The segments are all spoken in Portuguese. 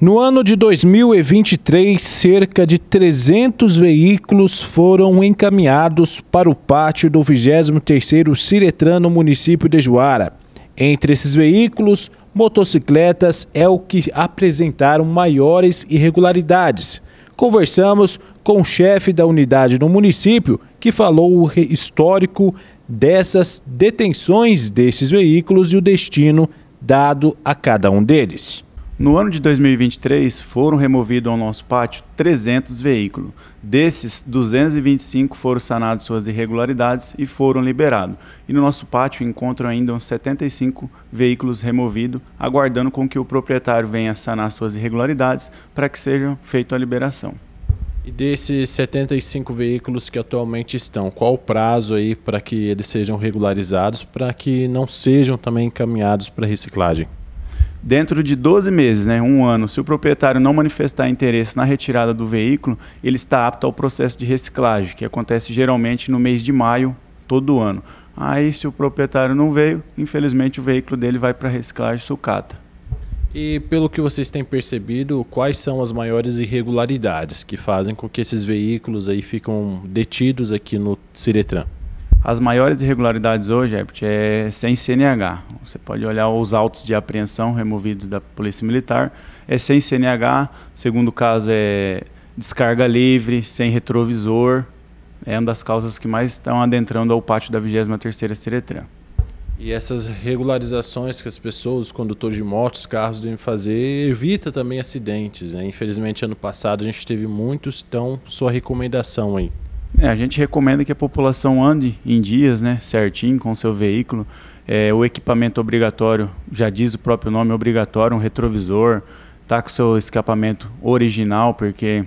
No ano de 2023, cerca de 300 veículos foram encaminhados para o pátio do 23º Ciretran no município de Juara. Entre esses veículos, motocicletas é o que apresentaram maiores irregularidades. Conversamos com o chefe da unidade no município, que falou o histórico dessas detenções desses veículos e o destino dado a cada um deles. No ano de 2023, foram removidos ao nosso pátio 300 veículos. Desses, 225 foram sanados suas irregularidades e foram liberados. E no nosso pátio encontram ainda uns 75 veículos removidos, aguardando com que o proprietário venha sanar suas irregularidades para que seja feita a liberação. E desses 75 veículos que atualmente estão, qual o prazo aí para que eles sejam regularizados, para que não sejam também encaminhados para reciclagem? dentro de 12 meses, né, um ano, se o proprietário não manifestar interesse na retirada do veículo, ele está apto ao processo de reciclagem, que acontece geralmente no mês de maio todo ano. Aí, se o proprietário não veio, infelizmente o veículo dele vai para reciclagem sucata. E pelo que vocês têm percebido, quais são as maiores irregularidades que fazem com que esses veículos aí ficam detidos aqui no Ciretran? As maiores irregularidades hoje, Herbert, é sem CNH. Você pode olhar os autos de apreensão removidos da Polícia Militar. É sem CNH, segundo caso é descarga livre, sem retrovisor. É uma das causas que mais estão adentrando ao pátio da 23ª Seretran. E essas regularizações que as pessoas, os condutores de motos, carros devem fazer, evita também acidentes. Né? Infelizmente, ano passado a gente teve muitos, então sua recomendação aí. É, a gente recomenda que a população ande em dias, né, certinho com seu veículo. É, o equipamento obrigatório, já diz o próprio nome, obrigatório, um retrovisor, tá com seu escapamento original, porque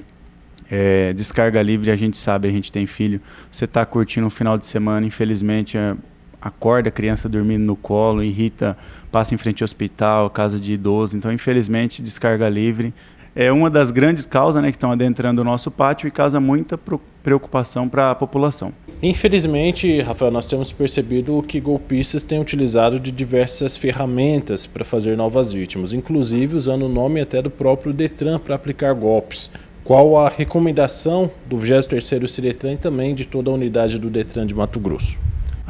é, descarga livre, a gente sabe, a gente tem filho. Você está curtindo um final de semana, infelizmente, é, acorda a criança dormindo no colo, irrita, passa em frente ao hospital, casa de idoso. Então, infelizmente, descarga livre é uma das grandes causas né, que estão adentrando o nosso pátio e causa muita preocupação para a população. Infelizmente, Rafael, nós temos percebido que golpistas têm utilizado de diversas ferramentas para fazer novas vítimas, inclusive usando o nome até do próprio Detran para aplicar golpes. Qual a recomendação do 23º Ciretran e também de toda a unidade do Detran de Mato Grosso?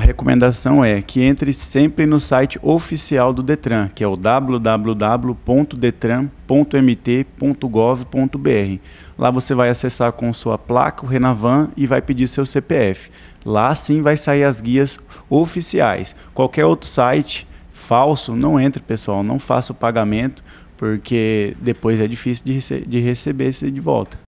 a recomendação é que entre sempre no site oficial do Detran, que é o www.detran.mt.gov.br. Lá você vai acessar com sua placa, o Renavan e vai pedir seu CPF. Lá sim vai sair as guias oficiais. Qualquer outro site falso, não entre, pessoal, não faça o pagamento, porque depois é difícil de, rece de receber esse de volta.